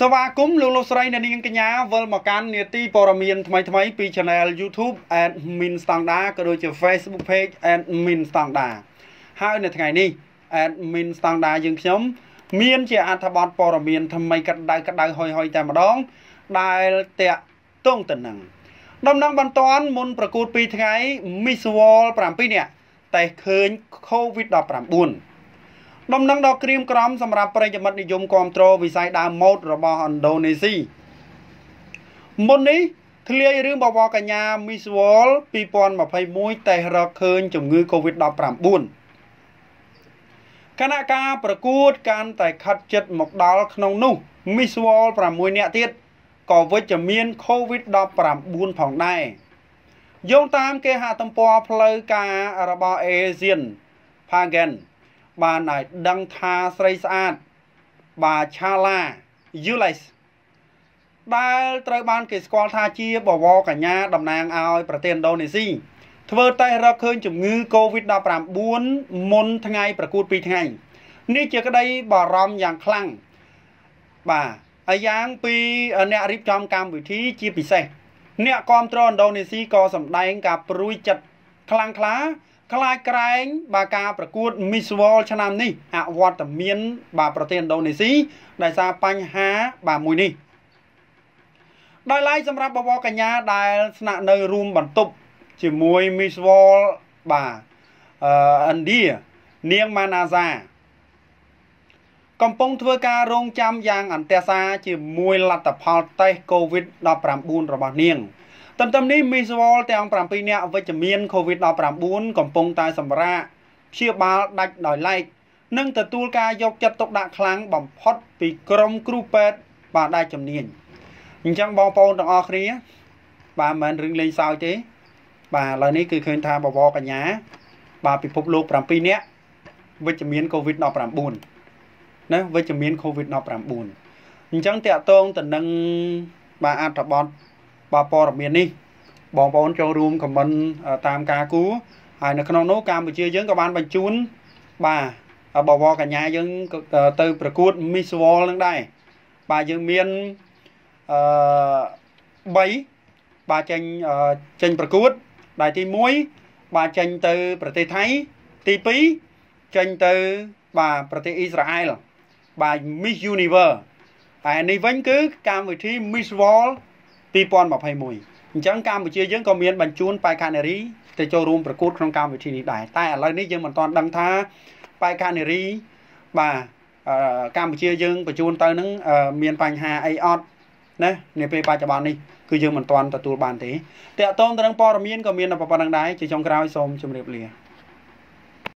សវាគមលោកលោកស្រីអ្នកនាងកញ្ញាវិលមកកាន់នេតិព័រមានថ្មីថ្មីពី Channel YouTube Admin Standard ក៏ដូចជា Facebook Page Admin Standard ហើយនៅថ្ងៃនេះ Admin Standard យើងខ្ញុំមានជាអត្ថបទព័រមានថ្មីកដៅកដៅហុយហុយតែម្ដង ដែលតាក់ទងទៅនឹង ដំណឹងបន្ទាន់មុនប្រកួត2ថ្ងៃ Miss World 7នាក់តេស្តឃើញ COVID-19 ដំណឹងដ៏ក្រៀមក្រំសម្រាប់ប្រិយមិត្តនិយមគ្រប់គ្រងវិស័យដើមម៉ូដរបស់ឥណ្ឌូនេស៊ីមុននេះធ្លាយរឿងបវរកញ្ញា Miss World 2021តេស្តរកឃើញជំងឺ COVID-19 គណៈការប្រកួតកាន់តែខិតជិតមកដល់ក្នុងនោះ Miss World 6នាក់ទៀតក៏វិជ្ជមាន COVID-19 ផងដែរយោងតាមគេហទំព័រផ្លូវការរបស់ Asian Pagan បានឲ្យដឹងថាស្រីស្អាតបាឆាឡាយូឡេសដែលត្រូវបានគេស្គាល់ថាជាបវរកញ្ញាតំណាងឲ្យប្រទេសឥណ្ឌូនេស៊ីធ្វើតេស្តរកឃើញជំងឺ Covid-19 មុនថ្ងៃប្រកួត2ថ្ងៃនេះជាក្តីបារម្ភយ៉ាងខ្លាំងបាទហើយយ៉ាងពីអ្នករៀបចំកម្មវិធីជាពិសេសអ្នកគ្រប់គ្រងឥណ្ឌូនេស៊ីក៏សម្ដែងការព្រួយចិត្តខ្លាំងខ្លាខ្លាចក្រែងបាទការប្រកួត Miss World ឆ្នាំនេះអវត្តមានបាទប្រទេសឥណ្ឌូនេស៊ីដោយសារបញ្ហាបាទមួយនេះ ដោយឡែកសម្រាប់បវរកញ្ញាដែលស្នាក់នៅរួមបន្ទប់ ជាមួយ Miss World បាទអឺឥណ្ឌានាងម៉ាណាសា កំពុងធ្វើការរងចាំយ៉ាង អន្តេសាជាមួយលទ្ធផលតេស្ត COVID-19 របស់នាងទន្ទឹមនេះមីសវលទាំង7នាក់វិជ្ជមាន COVID-19 កំពុងតែសម្រាកព្យាបាលដាច់ដោយឡែកនិងទទួលការយកចិត្តទុកដាក់ខ្លាំងបំផុតពីក្រុមគ្រូពេទ្យបាទដែលជំនាញអញ្ចឹងបងប្អូនទាំងអស់គ្នាបាទមិនរឿងលេងសើចទេបាទឥឡូវនេះគឺឃើញថាបវរកញ្ញា បាទពិភពលោក7នាក់វិជ្ជមាន COVID-19 ណាវិជ្ជមាន COVID-19 អញ្ចឹងតកតងទៅនឹងបាទអត្ថបទបាទព័ត៌មាននេះបងប្អូនចូលរួមខមមិនតាមការគូហើយនៅក្នុងនោះកម្ពុជាយើងក៏បានបញ្ជូនបាទបវរកញ្ញាយើងទៅ ប្រកួត Miss World នឹងដែរបាទយើងមានអឺ3បាទចេញចេញប្រកួតដែលទី1បាទចេញទៅប្រទេសថៃទី2ចេញទៅបាទប្រទេសអ៊ីស្រាអែលបាទ Miss Universe ហើយនេះវិញគឺកម្មវិធី Miss World 2021អញ្ចឹងកម្ពុជាយើងក៏មានបញ្ជូនបេក្ខនារីទៅចូលរួមប្រកួតក្នុងកម្មវិធីនេះដែរតែឥឡូវនេះយើងមិនទាន់ដឹងថាបេក្ខនារីបាទកម្ពុជាយើងបញ្ជូនទៅនឹងមានបញ្ហាអីអត់ណានាពេលបច្ចុប្បន្ននេះគឺយើងមិនទាន់ទទួលបានទេតកតងទៅនឹងព័ត៌មានក៏មានប៉ុណ្្នឹងដែរជាចុងក្រោយសូមជម្រាបលា